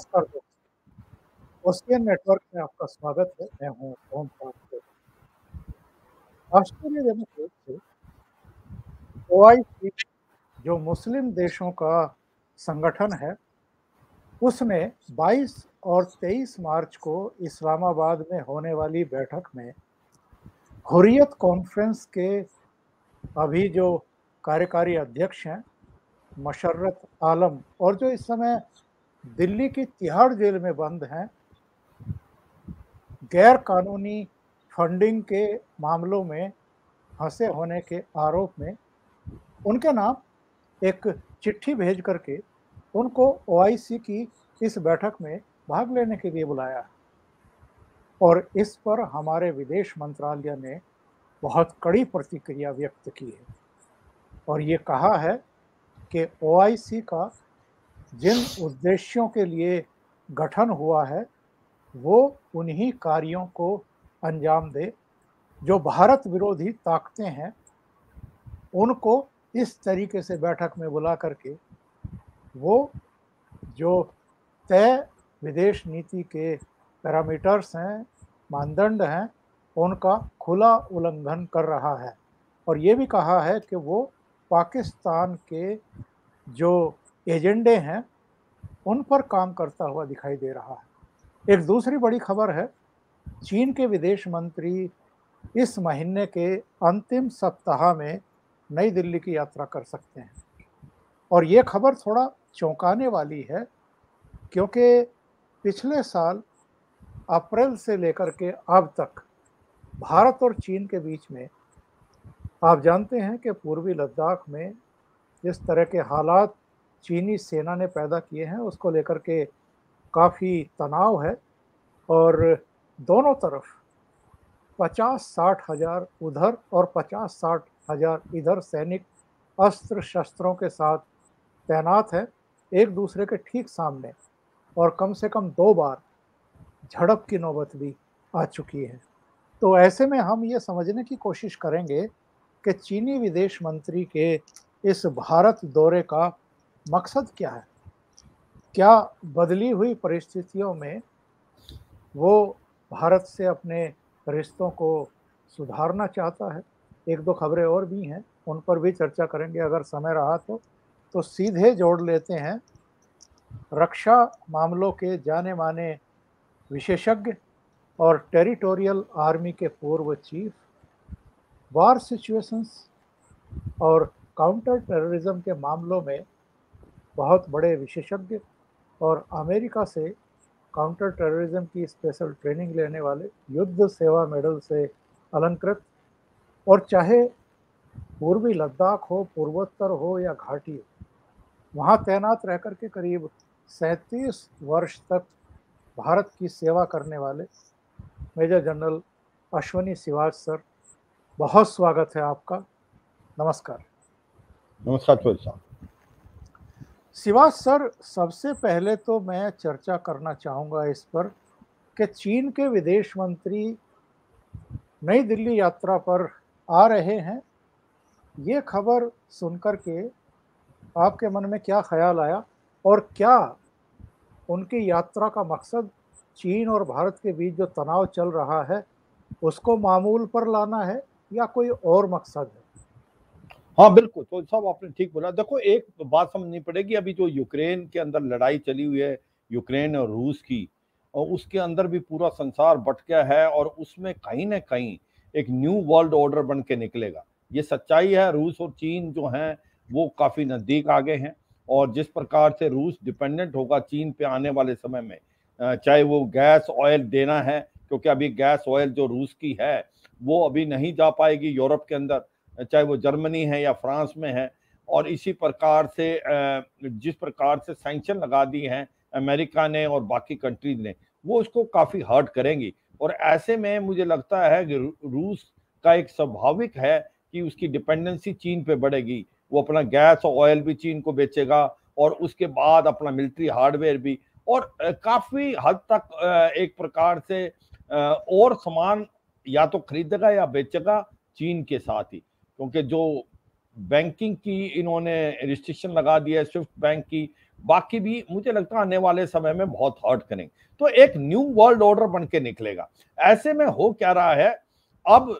नमस्कार दोस्तों नेटवर्क में आपका स्वागत है मैं हूं ओम आश्चर्यजनक रूप से ओआईसी जो मुस्लिम देशों का संगठन है उसने 22 और 23 मार्च को इस्लामाबाद में होने वाली बैठक में हुरियत कॉन्फ्रेंस के अभी जो कार्यकारी अध्यक्ष हैं मशर्रत आलम और जो इस समय दिल्ली की तिहाड़ जेल में बंद हैं गैर कानूनी फंडिंग के मामलों में फंसे होने के आरोप में उनके नाम एक चिट्ठी भेज करके उनको ओ की इस बैठक में भाग लेने के लिए बुलाया और इस पर हमारे विदेश मंत्रालय ने बहुत कड़ी प्रतिक्रिया व्यक्त की है और ये कहा है कि ओ का जिन उद्देश्यों के लिए गठन हुआ है वो उन्हीं कार्यों को अंजाम दे जो भारत विरोधी ताकतें हैं उनको इस तरीके से बैठक में बुला करके वो जो तय विदेश नीति के पैरामीटर्स हैं मानदंड हैं उनका खुला उल्लंघन कर रहा है और ये भी कहा है कि वो पाकिस्तान के जो एजेंडे हैं उन पर काम करता हुआ दिखाई दे रहा है एक दूसरी बड़ी खबर है चीन के विदेश मंत्री इस महीने के अंतिम सप्ताह में नई दिल्ली की यात्रा कर सकते हैं और ये खबर थोड़ा चौंकाने वाली है क्योंकि पिछले साल अप्रैल से लेकर के अब तक भारत और चीन के बीच में आप जानते हैं कि पूर्वी लद्दाख में जिस तरह के हालात चीनी सेना ने पैदा किए हैं उसको लेकर के काफ़ी तनाव है और दोनों तरफ पचास साठ हज़ार उधर और पचास साठ हज़ार इधर सैनिक अस्त्र शस्त्रों के साथ तैनात हैं एक दूसरे के ठीक सामने और कम से कम दो बार झड़प की नौबत भी आ चुकी है तो ऐसे में हम ये समझने की कोशिश करेंगे कि चीनी विदेश मंत्री के इस भारत दौरे का मकसद क्या है क्या बदली हुई परिस्थितियों में वो भारत से अपने रिश्तों को सुधारना चाहता है एक दो खबरें और भी हैं उन पर भी चर्चा करेंगे अगर समय रहा तो तो सीधे जोड़ लेते हैं रक्षा मामलों के जाने माने विशेषज्ञ और टेरिटोरियल आर्मी के पूर्व चीफ वार सिचुएशंस और काउंटर टेररिज्म के मामलों में बहुत बड़े विशेषज्ञ और अमेरिका से काउंटर टेररिज्म की स्पेशल ट्रेनिंग लेने वाले युद्ध सेवा मेडल से अलंकृत और चाहे पूर्वी लद्दाख हो पूर्वोत्तर हो या घाटी हो वहाँ तैनात रहकर के करीब सैंतीस वर्ष तक भारत की सेवा करने वाले major general Ashwani Siwach sir बहुत स्वागत है आपका नमस्कार नमस्कार साहब शिवा सर सबसे पहले तो मैं चर्चा करना चाहूँगा इस पर कि चीन के विदेश मंत्री नई दिल्ली यात्रा पर आ रहे हैं ये खबर सुनकर के आपके मन में क्या ख्याल आया और क्या उनकी यात्रा का मकसद चीन और भारत के बीच जो तनाव चल रहा है उसको मामूल पर लाना है या कोई और मकसद है हाँ बिल्कुल तो साहब आपने ठीक बोला देखो एक बात समझनी पड़ेगी अभी जो यूक्रेन के अंदर लड़ाई चली हुई है यूक्रेन और रूस की और उसके अंदर भी पूरा संसार बट गया है और उसमें कहीं ना कहीं एक न्यू वर्ल्ड ऑर्डर बन के निकलेगा ये सच्चाई है रूस और चीन जो हैं वो काफ़ी नज़दीक आ गए हैं और जिस प्रकार से रूस डिपेंडेंट होगा चीन पे आने वाले समय में चाहे वो गैस ऑयल देना है क्योंकि अभी गैस ऑयल जो रूस की है वो अभी नहीं जा पाएगी यूरोप के अंदर चाहे वो जर्मनी है या फ्रांस में है और इसी प्रकार से जिस प्रकार से सेंक्शन लगा दी हैं अमेरिका ने और बाकी कंट्रीज ने वो उसको काफ़ी हर्ट करेंगी और ऐसे में मुझे लगता है कि रूस का एक स्वाभाविक है कि उसकी डिपेंडेंसी चीन पे बढ़ेगी वो अपना गैस और ऑयल भी चीन को बेचेगा और उसके बाद अपना मिलिट्री हार्डवेयर भी और काफ़ी हद तक एक प्रकार से और सामान या तो खरीदेगा या बेचेगा चीन के साथ ही क्योंकि जो बैंकिंग की इन्होंने रिस्ट्रिक्शन लगा दिया है स्विफ्ट बैंक की बाकी भी मुझे लगता है आने वाले समय में बहुत हर्ट करेंगे तो एक न्यू वर्ल्ड ऑर्डर बन के निकलेगा ऐसे में हो क्या रहा है अब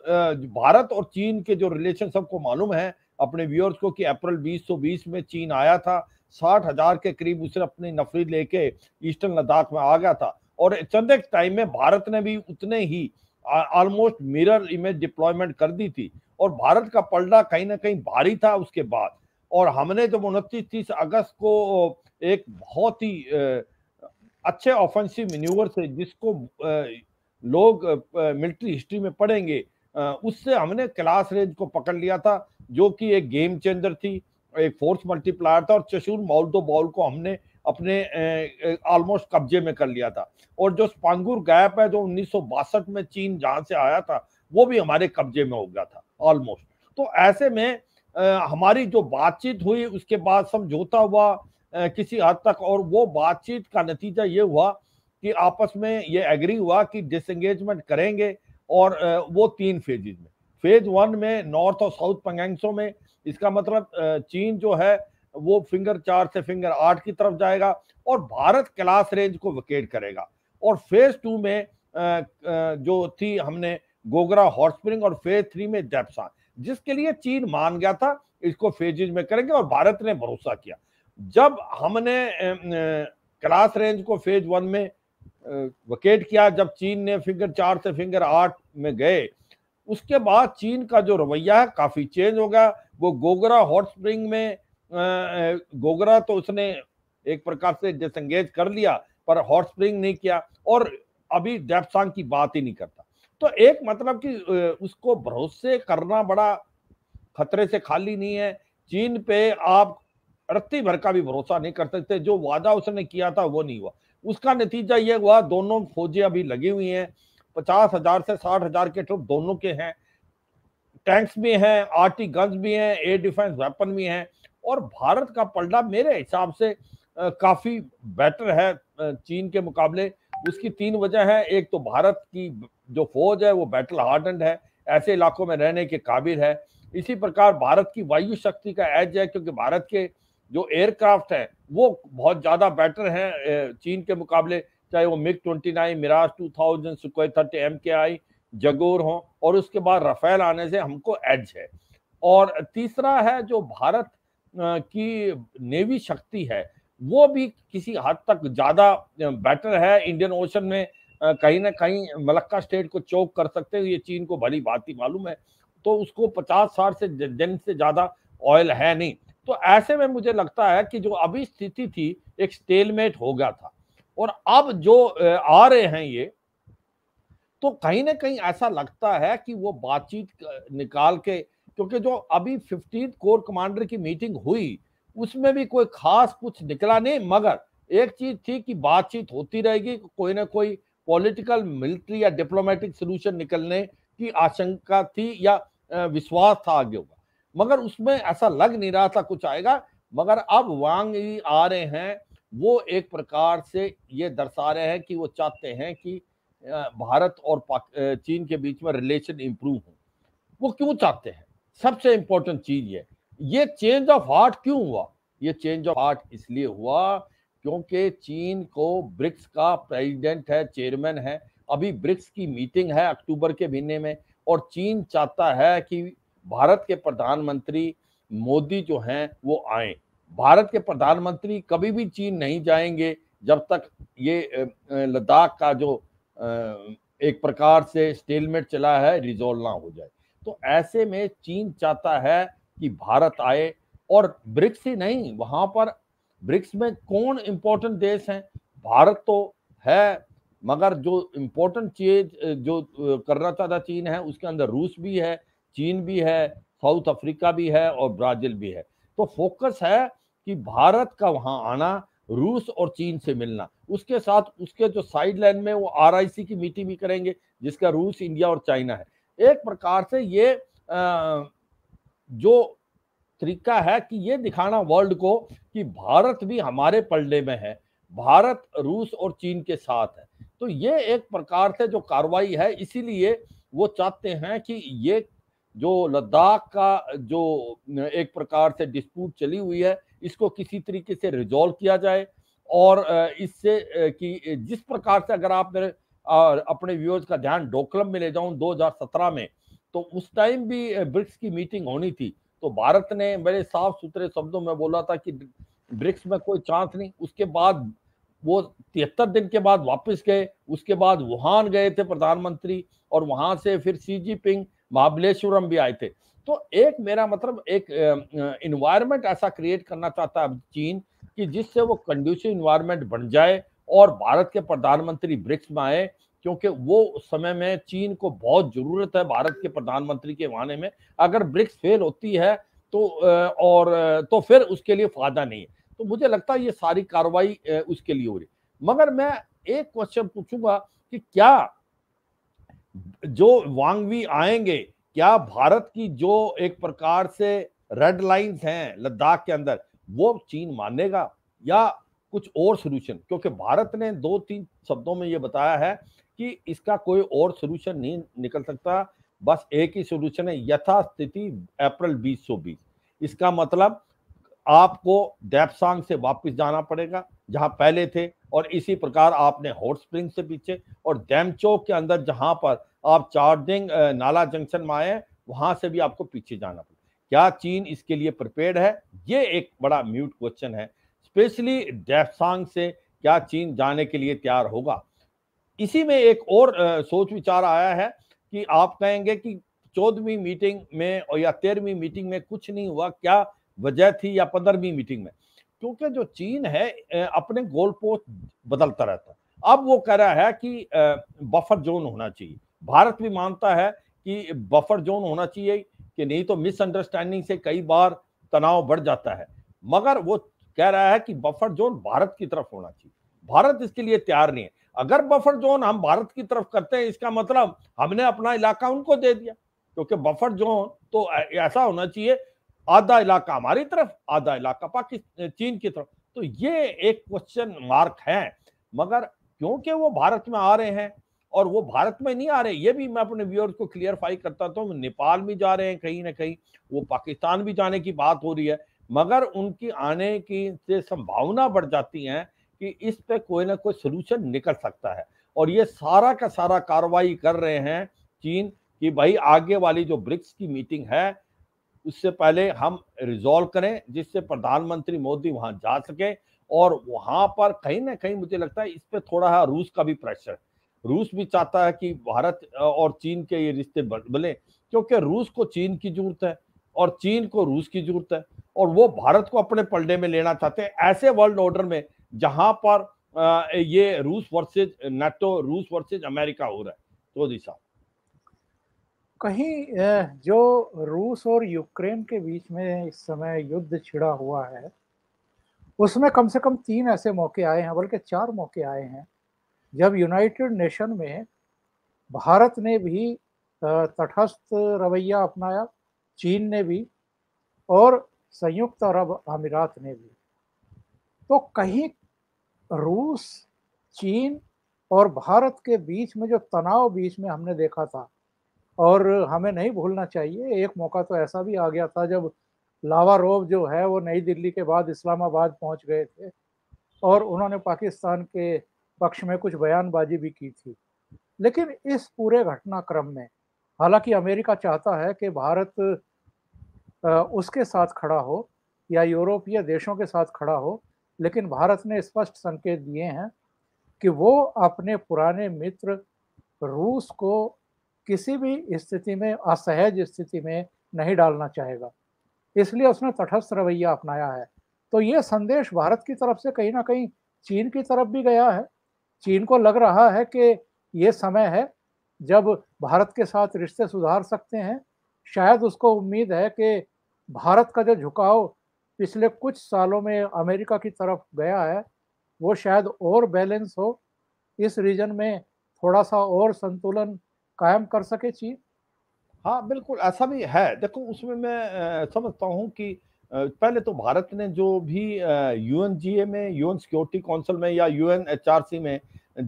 भारत और चीन के जो रिलेशन सबको मालूम है अपने व्यूअर्स को कि अप्रैल 2020 में चीन आया था साठ हजार के करीब उसे अपनी नफरी लेके ईस्टर्न लद्दाख में आ गया था और चंद एक टाइम में भारत ने भी उतने ही ऑलमोस्ट मिरर इमेज डिप्लॉयमेंट कर दी थी और भारत का पलड़ा कहीं ना कहीं भारी था उसके बाद और हमने जब उनतीस तीस अगस्त को एक बहुत ही अच्छे ऑफेंसिव मीन्यूवर से जिसको लोग मिलिट्री हिस्ट्री में पढ़ेंगे उससे हमने क्लास रेंज को पकड़ लिया था जो कि एक गेम चेंजर थी एक फोर्स मल्टीप्लायर था और चशूर मॉल दो बॉल को हमने अपने ऑलमोस्ट कब्जे में कर लिया था और जो स्पांगुर गैप है जो उन्नीस में चीन जहाँ से आया था वो भी हमारे कब्जे में हो गया था ऑलमोस्ट तो ऐसे में आ, हमारी जो बातचीत हुई उसके बाद समझौता हुआ आ, किसी हद तक और वो बातचीत का नतीजा ये हुआ कि आपस में ये एग्री हुआ कि डिसंगेजमेंट करेंगे और आ, वो तीन फेजेज में फेज वन में नॉर्थ और साउथ पंगैंगसो में इसका मतलब चीन जो है वो फिंगर चार से फिंगर आठ की तरफ जाएगा और भारत क्लास रेंज को वकेट करेगा और फेज टू में जो थी हमने गोगरा स्प्रिंग और फेज थ्री में जैपसान जिसके लिए चीन मान गया था इसको फेजेज में करेंगे और भारत ने भरोसा किया जब हमने क्लास रेंज को फेज वन में वकेट किया जब चीन ने फिंगर चार से फिंगर आठ में गए उसके बाद चीन का जो रवैया है काफी चेंज हो गया वो गोगरा हॉट स्प्रिंग में गोगरा तो उसने एक प्रकार से डिसंगेज कर लिया पर हॉट स्प्रिंग नहीं किया और अभी डेपसांग की बात ही नहीं करता तो एक मतलब कि उसको भरोसे करना बड़ा खतरे से खाली नहीं है चीन पे आप रत्ती भर का भी भरोसा नहीं कर सकते जो वादा उसने किया था वो नहीं हुआ उसका नतीजा ये हुआ दोनों फौजें अभी लगी हुई हैं पचास हजार से साठ हजार के ट्रुप दोनों के हैं टैंक्स भी हैं आर्टी गन्स भी हैं एयर डिफेंस वेपन भी हैं और भारत का पलड़ा मेरे हिसाब से काफ़ी बेटर है चीन के मुकाबले उसकी तीन वजह है एक तो भारत की जो फौज है वो बैटल हार्डेंड है ऐसे इलाकों में रहने के काबिल है इसी प्रकार भारत की वायु शक्ति का एज है क्योंकि भारत के जो एयरक्राफ्ट हैं वो बहुत ज़्यादा बेटर हैं चीन के मुकाबले चाहे वो MiG twenty nine Mirage two thousand Sukhoi thirty M K I Jaguar हों और उसके बाद रफेल आने से हमको एज है और तीसरा है जो भारत की नेवी शक्ति है वो भी किसी हद तक ज़्यादा बेटर है इंडियन ओशन में कहीं ना कहीं मलक्का स्टेट को चौक कर सकते हैं ये चीन को भली भांति मालूम है तो उसको पचास साठ से दिन से ज़्यादा ऑयल है नहीं तो ऐसे में मुझे लगता है कि जो अभी स्थिति थी एक स्टेलमेट हो गया था और अब जो आ रहे हैं ये तो कहीं ना कहीं ऐसा लगता है कि वो बातचीत निकाल के क्योंकि जो अभी फिफ्टीन कोर कमांडर की मीटिंग हुई उसमें भी कोई खास कुछ निकला नहीं मगर एक चीज थी कि बातचीत होती रहेगी कोई ना कोई पॉलिटिकल मिलिट्री या डिप्लोमेटिक सोल्यूशन निकलने की आशंका थी या विश्वास था आगे होगा मगर उसमें ऐसा लग नहीं रहा था कुछ आएगा मगर अब वांग ही आ रहे हैं वो एक प्रकार से ये दर्शा रहे हैं कि वो चाहते हैं कि भारत और चीन के बीच में रिलेशन इम्प्रूव हो वो क्यों चाहते हैं सबसे इम्पोर्टेंट चीज ये ये चेंज ऑफ हार्ट क्यों हुआ ये चेंज ऑफ हार्ट इसलिए हुआ क्योंकि चीन को ब्रिक्स का प्रेसिडेंट है चेयरमैन है अभी ब्रिक्स की मीटिंग है अक्टूबर के महीने में और चीन चाहता है कि भारत के प्रधानमंत्री मोदी जो हैं वो आए भारत के प्रधानमंत्री कभी भी चीन नहीं जाएंगे जब तक ये लद्दाख का जो एक प्रकार से स्टेलमेट चला है रिजोल्व ना हो जाए तो ऐसे में चीन चाहता है कि भारत आए और ब्रिक्स ही नहीं वहाँ पर ब्रिक्स में कौन इम्पोर्टेंट देश हैं भारत तो है मगर जो इम्पोर्टेंट चीज जो करना चाहता चीन है उसके अंदर रूस भी है चीन भी है साउथ अफ्रीका भी है और ब्राज़ील भी है तो फोकस है कि भारत का वहाँ आना रूस और चीन से मिलना उसके साथ उसके जो साइड लाइन में वो आरआईसी की मीटिंग भी करेंगे जिसका रूस इंडिया और चाइना है एक प्रकार से ये जो तरीका है कि ये दिखाना वर्ल्ड को कि भारत भी हमारे पल्ले में है भारत रूस और चीन के साथ है तो ये एक प्रकार से जो कार्रवाई है इसीलिए वो चाहते हैं कि ये जो लद्दाख का जो एक प्रकार से डिस्प्यूट चली हुई है इसको किसी तरीके से रिजॉल्व किया जाए और इससे कि जिस प्रकार से अगर आप मेरे अपने व्यूअर्स का ध्यान डोकलम में ले जाऊं 2017 में तो उस टाइम भी ब्रिक्स की मीटिंग होनी थी तो भारत ने बड़े साफ सुथरे शब्दों में बोला था कि ब्रिक्स में कोई चांस नहीं उसके बाद वो तिहत्तर दिन के बाद वापस गए उसके बाद वुहान गए थे प्रधानमंत्री और वहां से फिर सी जी पिंग महाबलेश्वरम भी आए थे तो एक मेरा मतलब एक इन्वायरमेंट ऐसा क्रिएट करना चाहता है चीन कि जिससे वो कंड्यूसिव इन्वायरमेंट बन जाए और भारत के प्रधानमंत्री ब्रिक्स में आए क्योंकि वो उस समय में चीन को बहुत जरूरत है भारत के प्रधानमंत्री के वाने में अगर ब्रिक्स फेल होती है तो और तो फिर उसके लिए फायदा नहीं है तो मुझे लगता है ये सारी कार्रवाई उसके लिए हो रही मगर मैं एक क्वेश्चन पूछूंगा कि क्या जो वांगवी आएंगे क्या भारत की जो एक प्रकार से रेड लाइंस हैं लद्दाख के अंदर वो चीन मानेगा या कुछ और सोल्यूशन क्योंकि भारत ने दो तीन शब्दों में ये बताया है कि इसका कोई और सोल्यूशन नहीं निकल सकता बस एक ही सोल्यूशन है यथास्थिति अप्रैल बीस सौ बीस इसका मतलब आपको डेपसांग से वापस जाना पड़ेगा जहां पहले थे और इसी प्रकार आपने हॉट स्प्रिंग से पीछे और डैम चौक के अंदर जहां पर आप चार्जिंग नाला जंक्शन में आए वहां से भी आपको पीछे जाना पड़ेगा क्या चीन इसके लिए प्रिपेयर्ड है ये एक बड़ा म्यूट क्वेश्चन है स्पेशली डेफसांग से क्या चीन जाने के लिए तैयार होगा इसी में एक और सोच विचार आया है कि आप कहेंगे कि चौदहवीं मीटिंग में और या तेरहवीं मीटिंग में कुछ नहीं हुआ क्या वजह थी या पंद्रहवीं मीटिंग में क्योंकि जो चीन है अपने गोल पोस्ट बदलता रहता है अब वो कह रहा है कि बफर जोन होना चाहिए भारत भी मानता है कि बफर जोन होना चाहिए कि नहीं तो मिसअंडरस्टैंडिंग से कई बार तनाव बढ़ जाता है मगर वो कह रहा है कि बफर जोन भारत की तरफ होना चाहिए भारत इसके लिए तैयार नहीं है अगर बफर जोन हम भारत की तरफ करते हैं इसका मतलब हमने अपना इलाका उनको दे दिया क्योंकि बफर जोन तो ऐसा होना चाहिए आधा इलाका हमारी तरफ आधा इलाका पाकिस्तान चीन की तरफ तो ये एक क्वेश्चन मार्क है मगर क्योंकि वो भारत में आ रहे हैं और वो भारत में नहीं आ रहे ये भी मैं अपने व्यूअर्स को क्लियरफाई करता था तो नेपाल भी जा रहे हैं कहीं ना कहीं वो पाकिस्तान भी जाने की बात हो रही है मगर उनकी आने की से संभावना बढ़ जाती है कि इस पे कोई ना कोई सलूशन निकल सकता है और ये सारा का सारा कार्रवाई कर रहे हैं चीन कि भाई आगे वाली जो ब्रिक्स की मीटिंग है उससे पहले हम रिजॉल्व करें जिससे प्रधानमंत्री मोदी वहां जा सके और वहां पर कहीं ना कहीं मुझे लगता है इस पर थोड़ा है रूस का भी प्रेशर रूस भी चाहता है कि भारत और चीन के ये रिश्ते बदले क्योंकि रूस को चीन की जरूरत है और चीन को रूस की जरूरत है और वो भारत को अपने पलड़े में लेना चाहते हैं ऐसे वर्ल्ड ऑर्डर में जहां पर ये रूस वर्सेज नेटो रूस वर्सेज अमेरिका हो रहा है तो दिशा कहीं जो रूस और यूक्रेन के बीच में इस समय युद्ध छिड़ा हुआ है उसमें कम से कम तीन ऐसे मौके आए हैं बल्कि चार मौके आए हैं जब यूनाइटेड नेशन में भारत ने भी तटस्थ रवैया अपनाया चीन ने भी और संयुक्त अरब अमीरात ने भी तो कहीं रूस चीन और भारत के बीच में जो तनाव बीच में हमने देखा था और हमें नहीं भूलना चाहिए एक मौका तो ऐसा भी आ गया था जब लावारोव जो है वो नई दिल्ली के बाद इस्लामाबाद पहुंच गए थे और उन्होंने पाकिस्तान के पक्ष में कुछ बयानबाजी भी की थी लेकिन इस पूरे घटनाक्रम में हालांकि अमेरिका चाहता है कि भारत उसके साथ खड़ा हो या यूरोपीय देशों के साथ खड़ा हो लेकिन भारत ने स्पष्ट संकेत दिए हैं कि वो अपने पुराने मित्र रूस को किसी भी स्थिति में असहज स्थिति में नहीं डालना चाहेगा इसलिए उसने तटस्थ रवैया अपनाया है तो ये संदेश भारत की तरफ से कहीं ना कहीं चीन की तरफ भी गया है चीन को लग रहा है कि ये समय है जब भारत के साथ रिश्ते सुधार सकते हैं शायद उसको उम्मीद है कि भारत का जो झुकाव पिछले कुछ सालों में अमेरिका की तरफ गया है वो शायद और बैलेंस हो इस रीजन में थोड़ा सा और संतुलन कायम कर सके चीन हाँ बिल्कुल ऐसा भी है देखो उसमें मैं समझता हूँ कि पहले तो भारत ने जो भी यूएनजीए में यूएन सिक्योरिटी काउंसिल में या यूएन एचआरसी में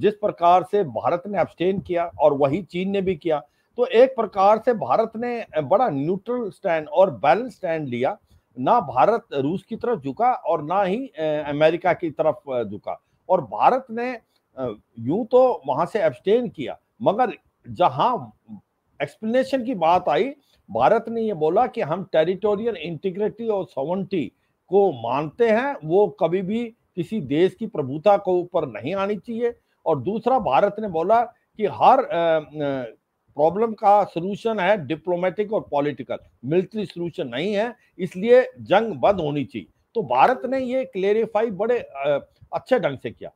जिस प्रकार से भारत ने अपस्टेन किया और वही चीन ने भी किया तो एक प्रकार से भारत ने बड़ा न्यूट्रल स्टैंड और बैलेंस स्टैंड लिया ना भारत रूस की तरफ झुका और ना ही अमेरिका की तरफ झुका और भारत ने यूं तो वहां से एब्सटेन किया मगर जहां एक्सप्लेनेशन की बात आई भारत ने यह बोला कि हम टेरिटोरियल इंटीग्रिटी और सवंटी को मानते हैं वो कभी भी किसी देश की प्रभुता को ऊपर नहीं आनी चाहिए और दूसरा भारत ने बोला कि हर प्रॉब्लम का सोल्यूशन है डिप्लोमेटिक और पॉलिटिकल मिलिट्री सोल्यूशन नहीं है इसलिए जंग बंद होनी चाहिए तो भारत ने ये क्लेरिफाई बड़े अच्छे ढंग से किया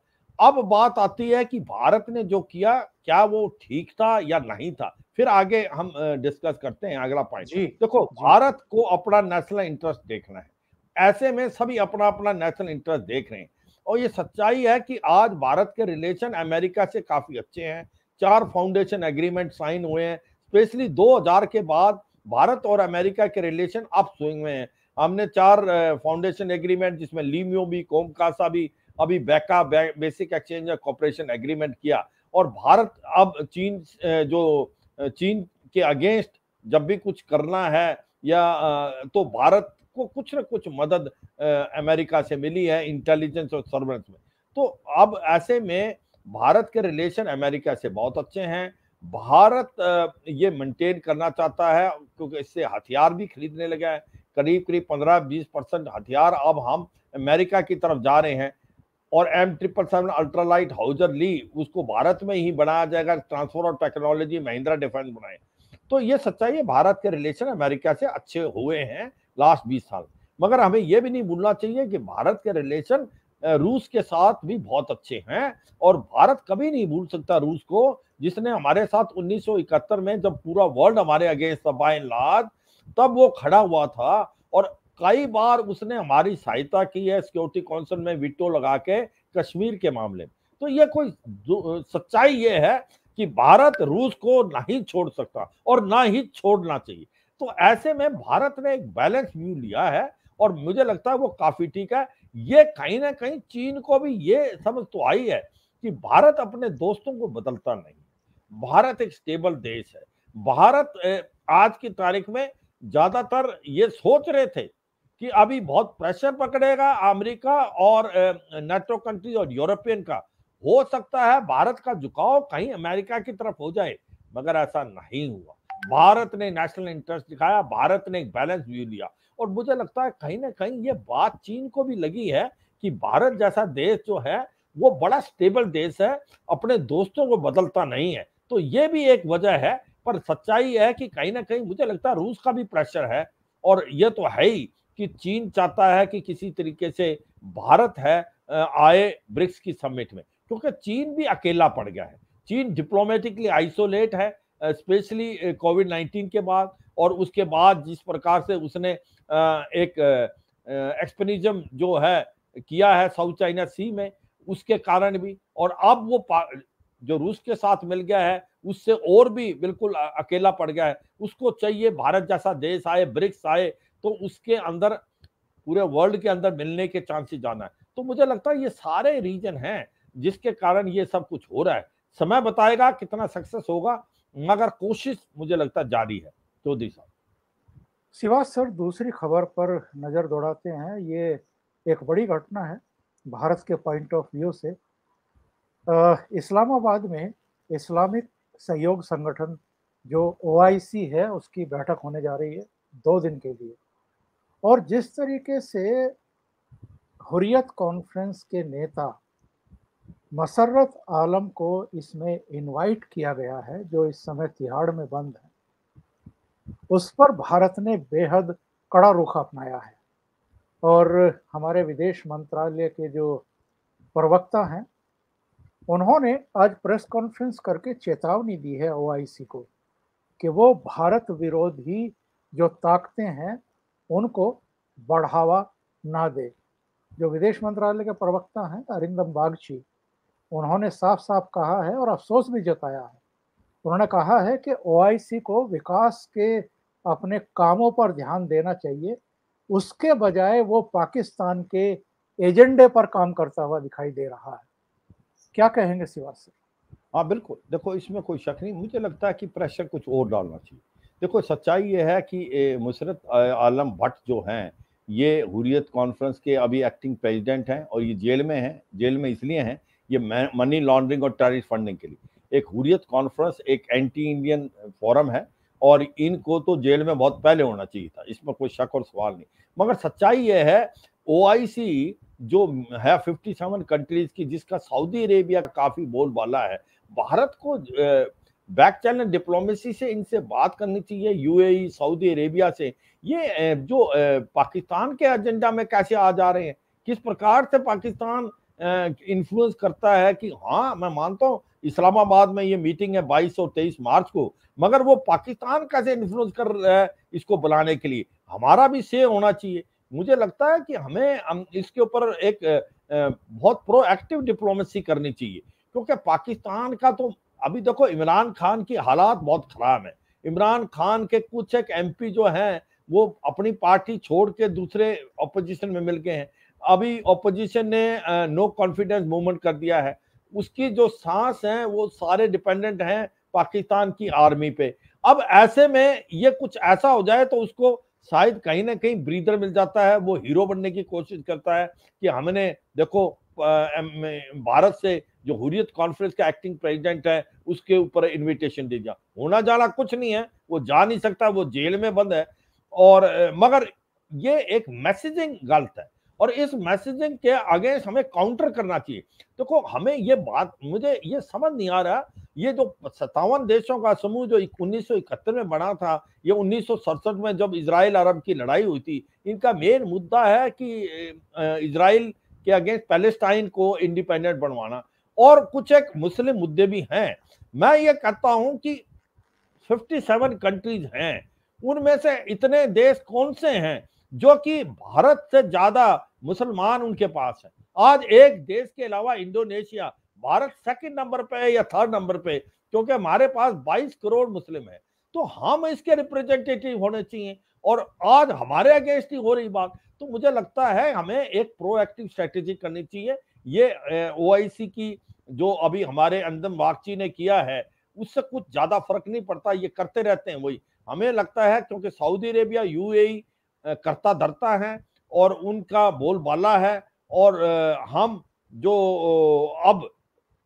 अब बात आती है कि भारत ने जो किया क्या वो ठीक था या नहीं था फिर आगे हम डिस्कस करते हैं अगला पॉइंट देखो जी। भारत को अपना नेशनल इंटरेस्ट देखना है ऐसे में सभी अपना अपना नेशनल इंटरेस्ट देख रहे हैं और ये सच्चाई है कि आज भारत के रिलेशन अमेरिका से काफी अच्छे हैं चार फाउंडेशन एग्रीमेंट साइन हुए हैं स्पेशली 2000 के बाद भारत और अमेरिका के रिलेशन अप स्विंग में हैं हमने चार फाउंडेशन एग्रीमेंट जिसमें लीमियो भी कोमकासा भी अभी BECA basic exchange cooperation agreement किया और भारत अब चीन जो चीन के अगेंस्ट जब भी कुछ करना है या तो भारत को कुछ ना कुछ मदद अमेरिका से मिली है इंटेलिजेंस और सर्वेंस में तो अब ऐसे में भारत के रिलेशन अमेरिका से बहुत अच्छे हैं भारत ये मेंटेन करना चाहता है क्योंकि इससे हथियार भी खरीदने लगा है करीब करीब 15-20 परसेंट हथियार अब हम अमेरिका की तरफ जा रहे हैं और M triple seven ultralight howitzer ली उसको भारत में ही बनाया जाएगा ट्रांसफर और टेक्नोलॉजी महिंद्रा डिफेंस बनाए तो ये सच्चाई है भारत के रिलेशन अमेरिका से अच्छे हुए हैं लास्ट बीस साल मगर हमें यह भी नहीं भूलना चाहिए कि भारत के रिलेशन रूस के साथ भी बहुत अच्छे हैं और भारत कभी नहीं भूल सकता रूस को जिसने हमारे साथ 1971 में जब पूरा वर्ल्ड हमारे अगेंस्ट था बाय तब वो खड़ा हुआ था और कई बार उसने हमारी सहायता की है सिक्योरिटी काउंसिल में विटो लगा के कश्मीर के मामले में तो ये कोई सच्चाई ये है कि भारत रूस को नहीं छोड़ सकता और ना ही छोड़ना चाहिए तो ऐसे में भारत ने एक बैलेंस व्यू लिया है और मुझे लगता है वो काफी ठीक है ये कहीं ना कहीं चीन को भी ये समझ तो आई है कि भारत अपने दोस्तों को बदलता नहीं भारत एक स्टेबल देश है भारत आज की तारीख में ज्यादातर ये सोच रहे थे कि अभी बहुत प्रेशर पकड़ेगा अमेरिका और नेटो कंट्री और यूरोपियन का हो सकता है भारत का झुकाव कहीं अमेरिका की तरफ हो जाए मगर ऐसा नहीं हुआ भारत ने नेशनल इंटरेस्ट दिखाया भारत ने एक बैलेंस व्यू लिया और मुझे लगता है कहीं ना कहीं ये बात चीन को भी लगी है कि भारत जैसा देश जो है वो बड़ा स्टेबल देश है अपने दोस्तों को बदलता नहीं है तो ये भी एक वजह है पर सच्चाई है कि कहीं ना कहीं मुझे लगता है रूस का भी प्रेशर है और ये तो है ही कि चीन चाहता है कि किसी तरीके से भारत है आए ब्रिक्स की समिट में क्योंकि चीन भी अकेला पड़ गया है चीन डिप्लोमेटिकली आइसोलेट है स्पेशली कोविड नाइन्टीन के बाद और उसके बाद जिस प्रकार से उसने एक एक्सपनिजम जो है किया है साउथ चाइना सी में उसके कारण भी और अब वो जो रूस के साथ मिल गया है उससे और भी बिल्कुल अकेला पड़ गया है उसको चाहिए भारत जैसा देश आए ब्रिक्स आए तो उसके अंदर पूरे वर्ल्ड के अंदर मिलने के चांसेस जाना है तो मुझे लगता है ये सारे रीजन हैं जिसके कारण ये सब कुछ हो रहा है समय बताएगा कितना सक्सेस होगा मगर कोशिश मुझे लगता है जारी है चौधरी साहब शिवा सर दूसरी खबर पर नज़र दौड़ाते हैं ये एक बड़ी घटना है भारत के पॉइंट ऑफ व्यू से इस्लामाबाद में इस्लामिक सहयोग संगठन जो ओ है उसकी बैठक होने जा रही है दो दिन के लिए और जिस तरीके से हुरियत कॉन्फ्रेंस के नेता मसरत आलम को इसमें इनवाइट किया गया है जो इस समय तिहाड़ में बंद है उस पर भारत ने बेहद कड़ा रुख अपनाया है और हमारे विदेश मंत्रालय के जो प्रवक्ता हैं उन्होंने आज प्रेस कॉन्फ्रेंस करके चेतावनी दी है ओआईसी को कि वो भारत विरोधी जो ताकतें हैं उनको बढ़ावा ना दे जो विदेश मंत्रालय के प्रवक्ता हैं अरिंदम बागची उन्होंने साफ साफ कहा है और अफसोस भी जताया है उन्होंने कहा है कि ओ को विकास के अपने कामों पर ध्यान देना चाहिए उसके बजाय वो पाकिस्तान के एजेंडे पर काम करता हुआ दिखाई दे रहा है क्या कहेंगे सिवा से हाँ बिल्कुल देखो इसमें कोई शक नहीं मुझे लगता है कि प्रेशर कुछ और डालना चाहिए देखो सच्चाई ये है कि मुसरत आलम भट्ट जो हैं ये हुरियत कॉन्फ्रेंस के अभी एक्टिंग प्रेसिडेंट हैं और ये जेल में हैं जेल में इसलिए हैं ये मनी लॉन्ड्रिंग और टेररिस्ट फंडिंग के लिए एक हुरियत कॉन्फ्रेंस एक एंटी इंडियन फोरम है और इनको तो जेल में बहुत पहले होना चाहिए था इसमें कोई शक और सवाल नहीं मगर सच्चाई यह है ओ जो है फिफ्टी सेवन कंट्रीज की जिसका सऊदी अरेबिया काफी काफी बोलबाला है भारत को बैक चैनल डिप्लोमेसी से इनसे बात करनी चाहिए यूएई सऊदी अरेबिया से ये जो पाकिस्तान के एजेंडा में कैसे आ जा रहे हैं किस प्रकार से पाकिस्तान इन्फ्लुएंस करता है कि हाँ मैं मानता हूँ इस्लामाबाद में ये मीटिंग है बाईस और तेईस मार्च को मगर वो पाकिस्तान कैसे इन्फ्लुएंस कर रहा है इसको बुलाने के लिए हमारा भी से होना चाहिए मुझे लगता है कि हमें हम इसके ऊपर एक बहुत प्रोएक्टिव डिप्लोमेसी करनी चाहिए क्योंकि पाकिस्तान का तो अभी देखो इमरान खान की हालात बहुत ख़राब है इमरान खान के कुछ एक एमपी जो हैं वो अपनी पार्टी छोड़ के दूसरे अपोजिशन में मिल गए हैं अभी अपोजिशन ने नो कॉन्फिडेंस मूवमेंट कर दिया है उसकी जो सांस हैं वो सारे डिपेंडेंट हैं पाकिस्तान की आर्मी पे अब ऐसे में ये कुछ ऐसा हो जाए तो उसको शायद कहीं ना कहीं ब्रीदर मिल जाता है वो हीरो बनने की कोशिश करता है कि हमने देखो भारत से जो हुरियत कॉन्फ्रेंस का एक्टिंग प्रेसिडेंट है उसके ऊपर इनविटेशन दे दिया होना जाना कुछ नहीं है वो जा नहीं सकता वो जेल में बंद है और मगर ये एक मैसेजिंग गलत है और इस मैसेजिंग के अगेंस्ट हमें काउंटर करना चाहिए देखो तो हमें ये बात मुझे ये समझ नहीं आ रहा ये जो सत्तावन देशों का समूह जो उन्नीस में बना था ये उन्नीस में जब इसराइल अरब की लड़ाई हुई थी इनका मेन मुद्दा है कि इसराइल के अगेंस्ट पैलेस्टाइन को इंडिपेंडेंट बनवाना और कुछ एक मुस्लिम मुद्दे भी हैं मैं ये कहता हूं कि 57 कंट्रीज हैं उनमें से इतने देश कौन से हैं जो कि भारत से ज्यादा मुसलमान उनके पास है आज एक देश के अलावा इंडोनेशिया भारत सेकंड नंबर पे है या थर्ड नंबर पे क्योंकि हमारे पास 22 करोड़ मुस्लिम है तो हम इसके रिप्रेजेंटेटिव होने चाहिए और आज हमारे अगेंस्ट ही हो रही बात तो मुझे लगता है हमें एक प्रोएक्टिव स्ट्रेटेजी करनी चाहिए ये ओ की जो अभी हमारे अंदम वागची ने किया है उससे कुछ ज़्यादा फर्क नहीं पड़ता ये करते रहते हैं वही हमें लगता है क्योंकि सऊदी अरेबिया यूएई e, करता धरता है और उनका बोलबाला है और हम जो अब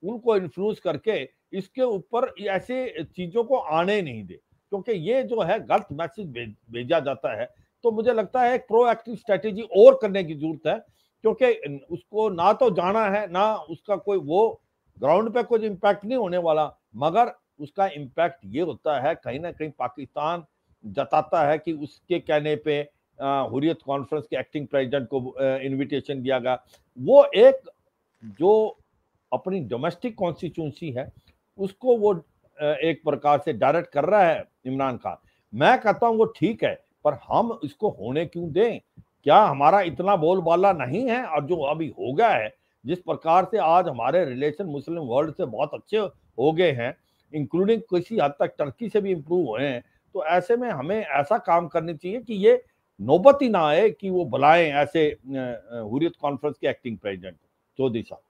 उनको इन्फ्लुएंस करके इसके ऊपर ऐसे चीज़ों को आने नहीं दे क्योंकि ये जो है गलत मैसेज भेजा जाता है तो मुझे लगता है प्रोएक्टिव स्ट्रेटेजी और करने की जरूरत है क्योंकि उसको ना तो जाना है ना उसका कोई वो ग्राउंड पे कुछ इम्पैक्ट नहीं होने वाला मगर उसका इम्पैक्ट ये होता है कहीं ना कहीं पाकिस्तान जताता है कि उसके कहने पे हुरियत कॉन्फ्रेंस के एक्टिंग प्रेसिडेंट को इनविटेशन दिया गया वो एक जो अपनी डोमेस्टिक कॉन्स्टिट्यूंसी है उसको वो एक प्रकार से डायरेक्ट कर रहा है इमरान खान मैं कहता हूँ वो ठीक है पर हम इसको होने क्यों दें क्या हमारा इतना बोलबाला नहीं है और जो अभी हो गया है जिस प्रकार से आज हमारे रिलेशन मुस्लिम वर्ल्ड से बहुत अच्छे हो गए हैं इंक्लूडिंग किसी हद तक टर्की से भी इम्प्रूव हुए हैं तो ऐसे में हमें ऐसा काम करनी चाहिए कि ये नौबत ही ना आए कि वो बुलाएं ऐसे हुरियत कॉन्फ्रेंस के एक्टिंग प्रेसिडेंट चौधरी साहब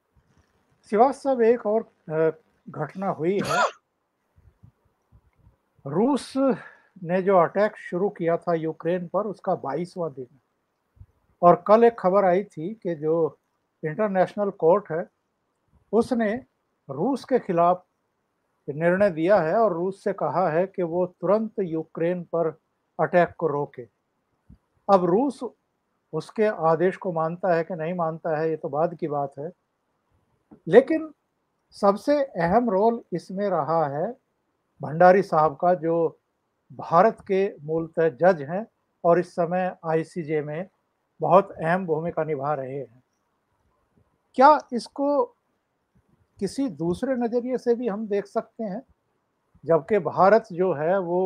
श्रीवास साहब एक और घटना हुई है रूस ने जो अटैक शुरू किया था यूक्रेन पर उसका बाईसवां दिन और कल एक खबर आई थी कि जो इंटरनेशनल कोर्ट है उसने रूस के खिलाफ निर्णय दिया है और रूस से कहा है कि वो तुरंत यूक्रेन पर अटैक को रोके अब रूस उसके आदेश को मानता है कि नहीं मानता है ये तो बाद की बात है लेकिन सबसे अहम रोल इसमें रहा है भंडारी साहब का जो भारत के मूलतः जज हैं और इस समय आईसीजे में बहुत अहम भूमिका निभा रहे हैं क्या इसको किसी दूसरे नज़रिए से भी हम देख सकते हैं जबकि भारत जो है वो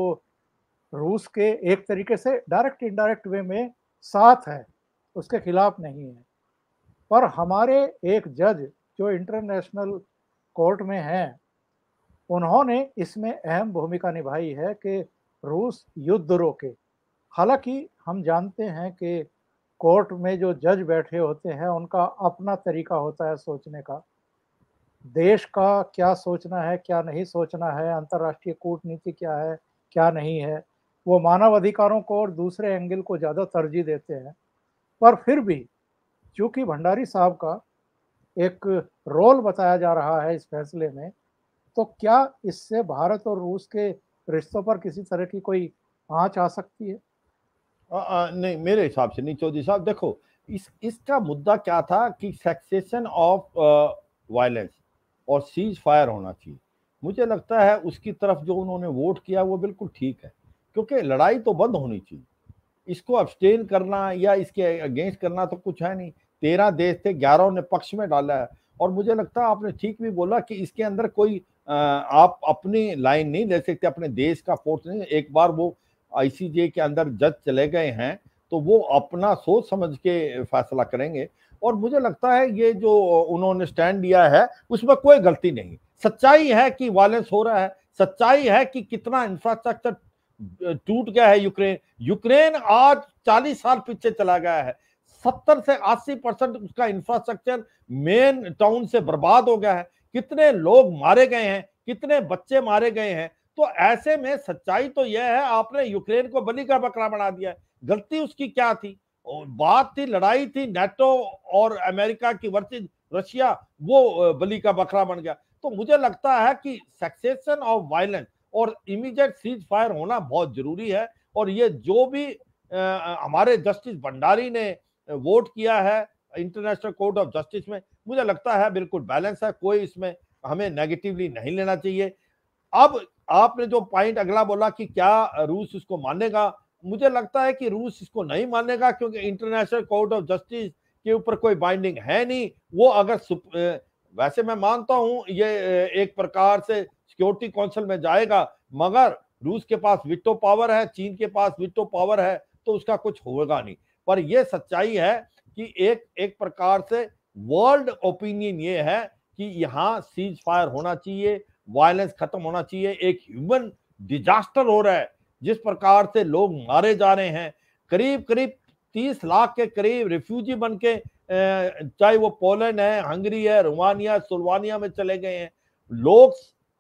रूस के एक तरीके से डायरेक्ट इनडायरेक्ट वे में साथ है उसके खिलाफ नहीं है पर हमारे एक जज जो इंटरनेशनल कोर्ट में हैं उन्होंने इसमें अहम भूमिका निभाई है कि रूस युद्ध रोके हालांकि हम जानते हैं कि कोर्ट में जो जज बैठे होते हैं उनका अपना तरीका होता है सोचने का देश का क्या सोचना है क्या नहीं सोचना है अंतर्राष्ट्रीय कूटनीति क्या है क्या नहीं है वो मानव अधिकारों को और दूसरे एंगल को ज़्यादा तरजीह देते हैं पर फिर भी चूँकि भंडारी साहब का एक रोल बताया जा रहा है इस फैसले में तो क्या इससे भारत और रूस के रिश्तों पर किसी तरह की कोई आँच आ सकती है आ, आ, नहीं मेरे हिसाब से नहीं चौधरी साहब देखो इस इसका मुद्दा क्या था कि सेक्सेशन ऑफ वायलेंस और सीज फायर होना चाहिए मुझे लगता है उसकी तरफ जो उन्होंने वोट किया वो बिल्कुल ठीक है क्योंकि लड़ाई तो बंद होनी चाहिए इसको अब्सटेन करना या इसके अगेंस्ट करना तो कुछ है नहीं तेरह देश थे ग्यारह ने पक्ष में डाला है और मुझे लगता है आपने ठीक भी बोला कि इसके अंदर कोई आप अपनी लाइन नहीं ले सकते अपने देश का फोर्स नहीं एक बार वो आईसीजे के अंदर जज चले गए हैं तो वो अपना सोच समझ के फैसला करेंगे और मुझे लगता है ये जो उन्होंने स्टैंड लिया है उसमें कोई गलती नहीं सच्चाई है कि वायलेंस हो रहा है सच्चाई है कि कितना इंफ्रास्ट्रक्चर टूट गया है यूक्रेन यूक्रेन आज चालीस साल पीछे चला गया है सत्तर से अस्सी परसेंट उसका इंफ्रास्ट्रक्चर मेन टाउन से बर्बाद हो गया है कितने लोग मारे गए हैं कितने बच्चे मारे गए हैं तो ऐसे में सच्चाई तो यह है आपने यूक्रेन को बलि का बकरा बना दिया है गलती उसकी क्या थी बात थी लड़ाई थी नेटो और अमेरिका की वर्सेज रशिया वो बलि का बकरा बन गया तो मुझे लगता है कि सक्सेशन ऑफ वायलेंस और इमीडिएट सीज फायर होना बहुत जरूरी है और ये जो भी आ, हमारे जस्टिस भंडारी ने वोट किया है इंटरनेशनल कोर्ट ऑफ जस्टिस में मुझे लगता है बिल्कुल बैलेंस है कोई इसमें हमें नेगेटिवली नहीं लेना चाहिए अब आपने जो पॉइंट अगला बोला कि क्या रूस इसको मानेगा मुझे लगता है कि रूस इसको नहीं मानेगा क्योंकि इंटरनेशनल कोर्ट ऑफ जस्टिस के ऊपर कोई बाइंडिंग है नहीं वो अगर वैसे मैं मानता हूं ये एक प्रकार से सिक्योरिटी काउंसिल में जाएगा मगर रूस के पास विटो पावर है चीन के पास विटो पावर है तो उसका कुछ होगा नहीं पर यह सच्चाई है कि एक एक प्रकार से वर्ल्ड ओपिनियन ये है कि यहाँ सीज फायर होना चाहिए वायलेंस खत्म होना चाहिए एक ह्यूमन डिजास्टर हो रहा है जिस प्रकार से लोग मारे जा रहे हैं करीब करीब तीस लाख के करीब रिफ्यूजी बन के चाहे वो पोलैंड है हंगरी है रोमानिया सुलवानिया में चले गए हैं लोग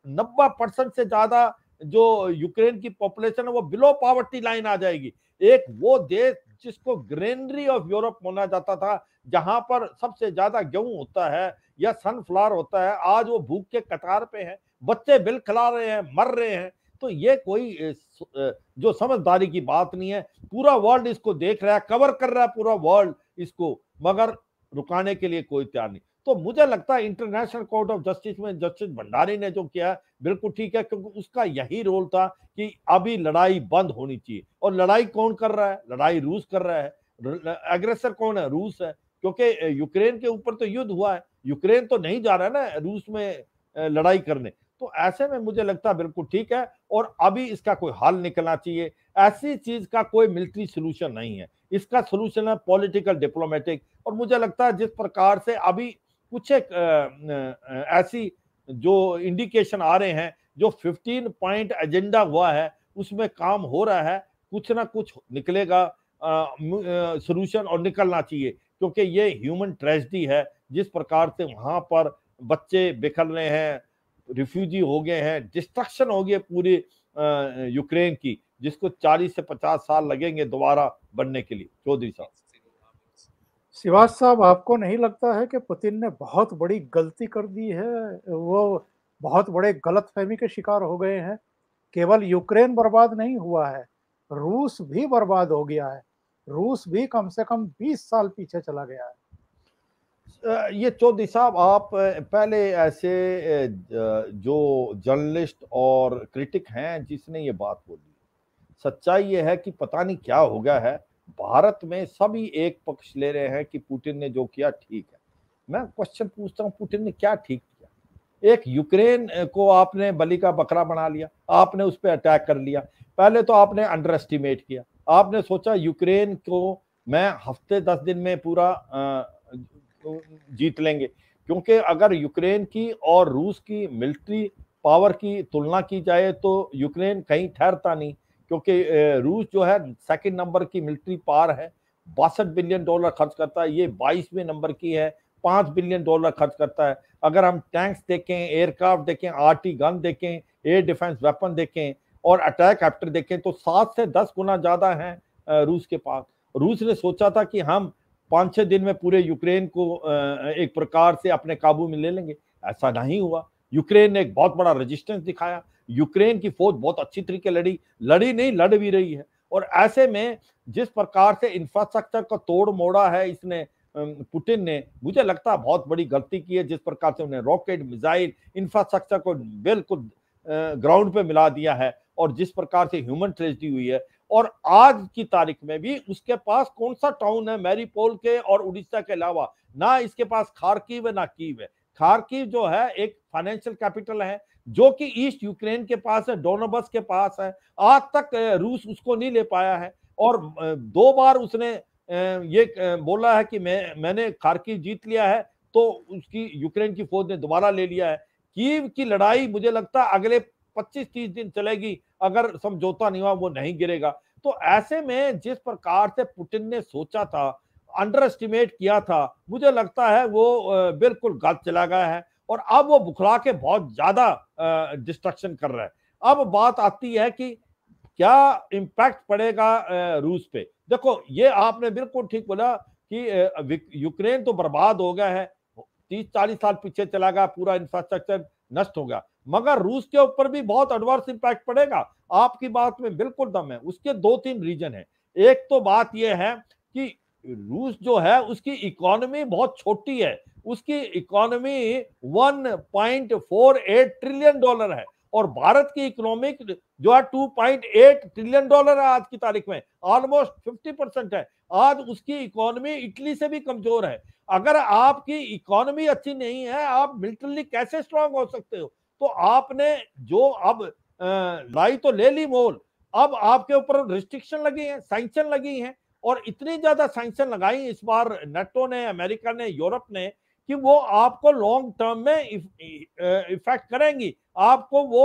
नब्बे परसेंट से ज्यादा जो यूक्रेन की पॉपुलेशन है वो बिलो पॉवर्टी लाइन आ जाएगी एक वो देश जिसको ग्रेनरी ऑफ यूरोप माना जाता था जहां पर सबसे ज्यादा गेहूं होता है या सनफ्लावर होता है आज वो भूख के कतार पे हैं बच्चे बिल खिला रहे हैं मर रहे हैं तो ये कोई जो समझदारी की बात नहीं है पूरा वर्ल्ड इसको देख रहा है कवर कर रहा है पूरा वर्ल्ड इसको मगर रुकाने के लिए कोई तैयार नहीं तो मुझे लगता है इंटरनेशनल कोर्ट ऑफ जस्टिस में जस्टिस भंडारी ने जो किया है बिल्कुल ठीक है क्योंकि उसका यही रोल था कि अभी लड़ाई बंद होनी चाहिए और लड़ाई कौन कर रहा है लड़ाई रूस कर रहा है एग्रेसर कौन है रूस है क्योंकि यूक्रेन के ऊपर तो युद्ध हुआ है यूक्रेन तो नहीं जा रहा है ना रूस में लड़ाई करने तो ऐसे में मुझे लगता है बिल्कुल ठीक है और अभी इसका कोई हल निकलना चाहिए ऐसी चीज का कोई मिलिट्री सोल्यूशन नहीं है इसका सोल्यूशन है पॉलिटिकल डिप्लोमेटिक और मुझे लगता है जिस प्रकार से अभी कुछ एक ऐसी जो इंडिकेशन आ रहे हैं जो 15 पॉइंट एजेंडा हुआ है उसमें काम हो रहा है कुछ ना कुछ निकलेगा सोल्यूशन और निकलना चाहिए क्योंकि ये ह्यूमन ट्रेजडी है जिस प्रकार से वहाँ पर बच्चे बिखर रहे हैं रिफ्यूजी हो गए हैं डिस्ट्रक्शन हो गए पूरी यूक्रेन की जिसको 40 से 50 साल लगेंगे दोबारा बनने के लिए चौधरी साहब शिवाज साहब आपको नहीं लगता है कि पुतिन ने बहुत बड़ी गलती कर दी है वो बहुत बड़े गलत फहमी के शिकार हो गए हैं केवल यूक्रेन बर्बाद नहीं हुआ है रूस भी बर्बाद हो गया है रूस भी कम से कम 20 साल पीछे चला गया है ये चौधरी साहब आप पहले ऐसे जो जर्नलिस्ट और क्रिटिक हैं जिसने ये बात बोली सच्चाई ये है कि पता नहीं क्या हो गया है भारत में सभी एक पक्ष ले रहे हैं कि पुतिन ने जो किया ठीक है मैं क्वेश्चन पूछता हूँ पुतिन ने क्या ठीक किया एक यूक्रेन को आपने बलि का बकरा बना लिया आपने उस पर अटैक कर लिया पहले तो आपने अंडर एस्टिमेट किया आपने सोचा यूक्रेन को मैं हफ्ते दस दिन में पूरा जीत लेंगे क्योंकि अगर यूक्रेन की और रूस की मिलिट्री पावर की तुलना की जाए तो यूक्रेन कहीं ठहरता नहीं क्योंकि रूस जो है सेकंड नंबर की मिलिट्री पार है बासठ बिलियन डॉलर खर्च करता है ये बाईसवें नंबर की है पाँच बिलियन डॉलर खर्च करता है अगर हम टैंक्स देखें एयरक्राफ्ट देखें आर्टी गन देखें एयर डिफेंस वेपन देखें और अटैक हेप्टर देखें तो सात से दस गुना ज़्यादा हैं रूस के पास रूस ने सोचा था कि हम पाँच छः दिन में पूरे यूक्रेन को एक प्रकार से अपने काबू में ले लेंगे ऐसा नहीं हुआ यूक्रेन ने एक बहुत बड़ा रजिस्टेंस दिखाया यूक्रेन की फौज बहुत अच्छी तरीके लड़ी लड़ी नहीं लड़ भी रही है और ऐसे में जिस प्रकार से इंफ्रास्ट्रक्चर को तोड़ मोड़ा है इसने पुतिन ने मुझे लगता है बहुत बड़ी गलती की है जिस प्रकार से उन्हें रॉकेट मिसाइल इंफ्रास्ट्रक्चर को बिल्कुल ग्राउंड पे मिला दिया है और जिस प्रकार से ह्यूमन ट्रेजिडी हुई है और आज की तारीख में भी उसके पास कौन सा टाउन है मैरीपोल के और उड़ीसा के अलावा ना इसके पास खारकीव है ना कीव है खारकी जो है एक फाइनेंशियल कैपिटल है जो कि ईस्ट यूक्रेन के पास है डोनोबस के पास है आज तक रूस उसको नहीं ले पाया है और दो बार उसने ये बोला है कि मैं मैंने खारकी जीत लिया है तो उसकी यूक्रेन की फौज ने दोबारा ले लिया है कीव की लड़ाई मुझे लगता है अगले 25-30 दिन चलेगी अगर समझौता नहीं हुआ वो नहीं गिरेगा तो ऐसे में जिस प्रकार से पुतिन ने सोचा था अंडर एस्टिमेट किया था मुझे लगता है वो बिल्कुल गलत चला गया है और अब वो बुखला के बहुत ज़्यादा डिस्ट्रक्शन कर रहा है अब बात आती है कि क्या इम्पैक्ट पड़ेगा रूस पे देखो ये आपने बिल्कुल ठीक बोला कि यूक्रेन तो बर्बाद हो गया है तीस चालीस साल पीछे चला गया पूरा इंफ्रास्ट्रक्चर नष्ट हो गया मगर रूस के ऊपर भी बहुत एडवर्स इम्पैक्ट पड़ेगा आपकी बात में बिल्कुल दम है उसके दो तीन रीजन है एक तो बात यह है कि रूस जो है उसकी इकोनॉमी बहुत छोटी है उसकी इकोनॉमी 1.48 ट्रिलियन डॉलर है और भारत की इकोनॉमिक जो है 2.8 ट्रिलियन डॉलर है आज की तारीख में ऑलमोस्ट 50 परसेंट है आज उसकी इकोनॉमी इटली से भी कमजोर है अगर आपकी इकोनॉमी अच्छी नहीं है आप मिलिट्रली कैसे स्ट्रांग हो सकते हो तो आपने जो अब लाई तो ले ली मोल अब आपके ऊपर रिस्ट्रिक्शन लगी है सैंक्शन लगी है और इतनी ज्यादा सेंक्शन लगाई इस बार नेटो ने अमेरिका ने यूरोप ने कि वो आपको लॉन्ग टर्म में इफेक्ट करेंगी आपको वो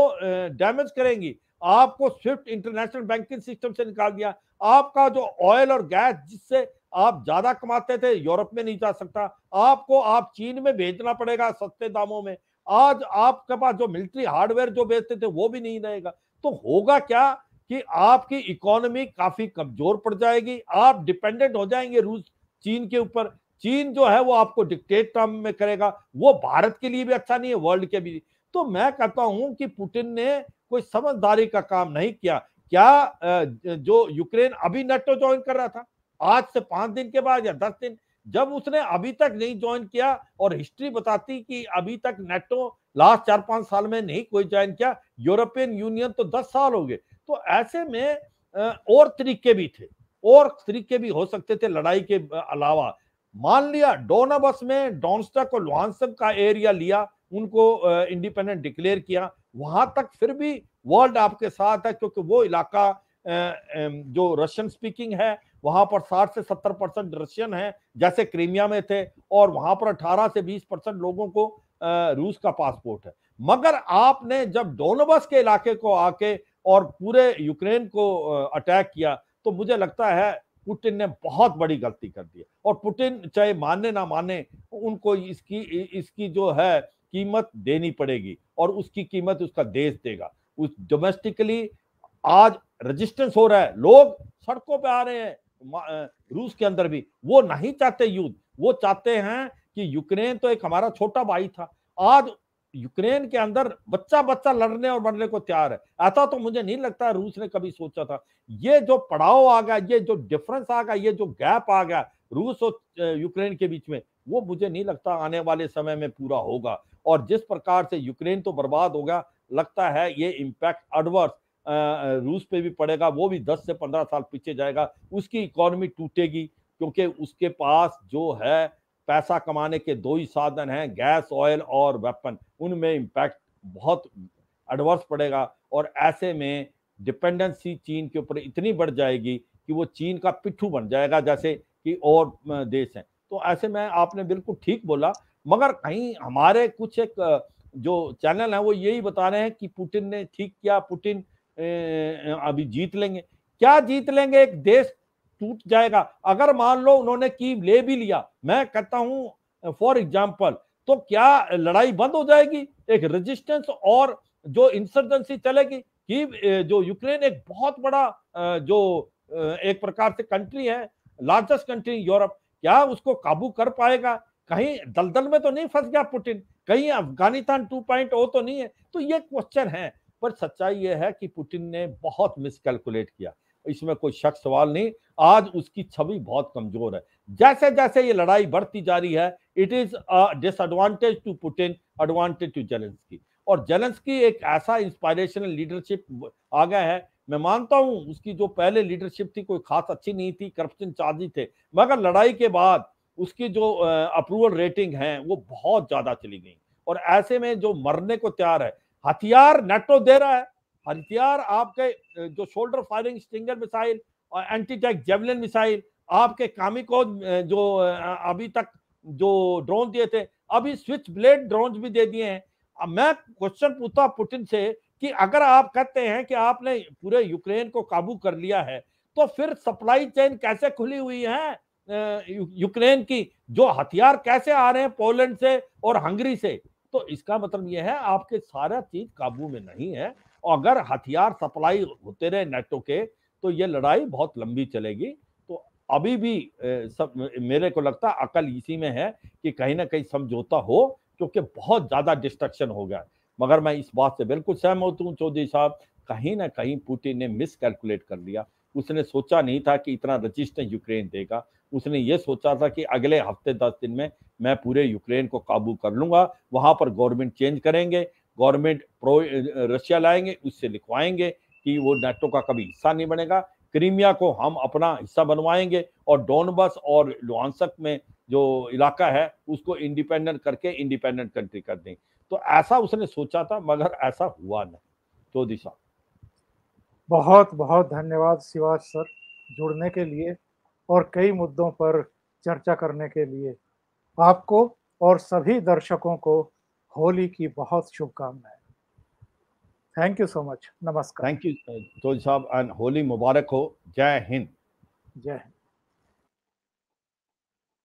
डैमेज करेंगी आपको स्विफ्ट इंटरनेशनल बैंकिंग सिस्टम से निकाल दिया आपका जो ऑयल और गैस जिससे आप ज्यादा कमाते थे यूरोप में नहीं जा सकता आपको आप चीन में भेजना पड़ेगा सस्ते दामों में आज आपके पास जो मिलिट्री हार्डवेयर जो बेचते थे वो भी नहीं रहेगा तो होगा क्या कि आपकी इकोनॉमी काफी कमजोर पड़ जाएगी आप डिपेंडेंट हो जाएंगे रूस चीन के ऊपर चीन जो है वो आपको डिक्टेट टर्म में करेगा वो भारत के लिए भी अच्छा नहीं है वर्ल्ड के भी तो मैं कहता हूं कि पुतिन ने कोई समझदारी का काम नहीं किया क्या जो यूक्रेन अभी नेटो ज्वाइन कर रहा था आज से पांच दिन के बाद या दस दिन जब उसने अभी तक नहीं ज्वाइन किया और हिस्ट्री बताती कि अभी तक नेटो लास्ट चार पांच साल में नहीं कोई ज्वाइन किया यूरोपियन यूनियन तो दस साल हो गए तो ऐसे में और तरीके भी थे और तरीके भी हो सकते थे लड़ाई के अलावा मान लिया डोनाबस में डॉन्स्टक और लुहानसक का एरिया लिया उनको इंडिपेंडेंट डिक्लेयर किया वहां तक फिर भी वर्ल्ड आपके साथ है क्योंकि वो इलाका जो रशियन स्पीकिंग है वहां पर 60 से 70 परसेंट रशियन हैं जैसे क्रीमिया में थे और वहां पर 18 से 20 परसेंट लोगों को रूस का पासपोर्ट है मगर आपने जब डोनोबस के इलाके को आके और पूरे यूक्रेन को अटैक किया तो मुझे लगता है पुतिन ने बहुत बड़ी गलती कर दी और पुतिन चाहे माने ना माने उनको इसकी इसकी जो है कीमत देनी पड़ेगी और उसकी कीमत उसका देश देगा उस डोमेस्टिकली आज रेजिस्टेंस हो रहा है लोग सड़कों पे आ रहे हैं रूस के अंदर भी वो नहीं चाहते युद्ध वो चाहते हैं कि यूक्रेन तो एक हमारा छोटा भाई था आज यूक्रेन के अंदर बच्चा बच्चा लड़ने और मरने को तैयार है ऐसा तो मुझे नहीं लगता रूस ने कभी सोचा था ये जो पड़ाव आ गया ये जो डिफरेंस आ गया ये जो गैप आ गया रूस और यूक्रेन के बीच में वो मुझे नहीं लगता आने वाले समय में पूरा होगा और जिस प्रकार से यूक्रेन तो बर्बाद होगा लगता है ये इम्पैक्ट एडवर्स रूस पे भी पड़ेगा वो भी 10 से 15 साल पीछे जाएगा उसकी इकोनॉमी टूटेगी क्योंकि उसके पास जो है पैसा कमाने के दो ही साधन हैं गैस ऑयल और वेपन उनमें इम्पैक्ट बहुत एडवर्स पड़ेगा और ऐसे में डिपेंडेंसी चीन के ऊपर इतनी बढ़ जाएगी कि वो चीन का पिट्ठू बन जाएगा जैसे कि और देश हैं तो ऐसे में आपने बिल्कुल ठीक बोला मगर कहीं हमारे कुछ एक जो चैनल हैं वो यही बता रहे हैं कि पुतिन ने ठीक किया पुतिन अभी जीत लेंगे क्या जीत लेंगे एक देश टूट जाएगा अगर मान लो उन्होंने की ले भी लिया मैं कहता हूं फॉर एग्जाम्पल तो क्या लड़ाई बंद हो जाएगी एक रेजिस्टेंस और जो इंसर्जेंसी चलेगी कि जो यूक्रेन एक बहुत बड़ा जो एक प्रकार से कंट्री है लार्जेस्ट कंट्री यूरोप क्या उसको काबू कर पाएगा कहीं दलदल में तो नहीं फंस गया पुटिन कहीं अफगानिस्तान टू पॉइंट ओ तो नहीं है तो ये क्वेश्चन है पर सच्चाई यह है कि पुतिन ने बहुत मिसकैलकुलेट किया इसमें कोई शक सवाल नहीं आज उसकी छवि बहुत कमजोर है जैसे जैसे ये लड़ाई बढ़ती जा रही है it is disadvantage to Putin advantage to Zelensky और जेलेंस्की एक ऐसा इंस्पायरेशनल लीडरशिप आ गया है मैं मानता हूं उसकी जो पहले लीडरशिप थी कोई खास अच्छी नहीं थी करप्शन चार्जी थे मगर लड़ाई के बाद उसकी जो अप्रूवल रेटिंग है वो बहुत ज्यादा चली गई और ऐसे में जो मरने को तैयार है हथियार नेटो दे रहा है हथियार आपके जो शोल्डर फायरिंग स्टिंगर मिसाइल और एंटी टैक जेवलिन मिसाइल आपके कामिको जो अभी तक जो ड्रोन दिए थे अभी स्विच ब्लेड ड्रोन भी दे दिए हैं अब मैं क्वेश्चन पूछता पुतिन से कि अगर आप कहते हैं कि आपने पूरे यूक्रेन को काबू कर लिया है तो फिर सप्लाई चेन कैसे खुली हुई है यूक्रेन की जो हथियार कैसे आ रहे हैं पोलैंड से और हंगरी से तो इसका मतलब यह है आपके सारा चीज काबू में नहीं है और अगर हथियार सप्लाई होते रहे नेटो के तो यह लड़ाई बहुत लंबी चलेगी तो अभी भी सब मेरे को लगता अकल इसी में है कि कहीं ना कहीं समझौता हो क्योंकि बहुत ज़्यादा डिस्ट्रक्शन हो गया मगर मैं इस बात से बिल्कुल सहमत हूँ चौधरी साहब कहीं ना कहीं पुतिन ने मिस कैलकुलेट कर लिया उसने सोचा नहीं था कि इतना रजिस्टर यूक्रेन देगा उसने ये सोचा था कि अगले हफ्ते दस दिन में मैं पूरे यूक्रेन को काबू कर लूँगा वहाँ पर गवर्नमेंट चेंज करेंगे गवर्नमेंट प्रो रशिया लाएंगे उससे लिखवाएंगे कि वो नेटो का कभी हिस्सा नहीं बनेगा क्रीमिया को हम अपना हिस्सा बनवाएंगे और डोनबस और लुहानसक में जो इलाका है उसको इंडिपेंडेंट करके इंडिपेंडेंट कंट्री कर दें तो ऐसा उसने सोचा था मगर ऐसा हुआ नहीं तो दिशा बहुत बहुत धन्यवाद शिवाज सर जुड़ने के लिए और कई मुद्दों पर चर्चा करने के लिए आपको और सभी दर्शकों को होली की बहुत शुभकामनाएं थैंक यू सो मच नमस्कार थैंक यू तो साहब एंड होली मुबारक हो जय हिंद जय हिंद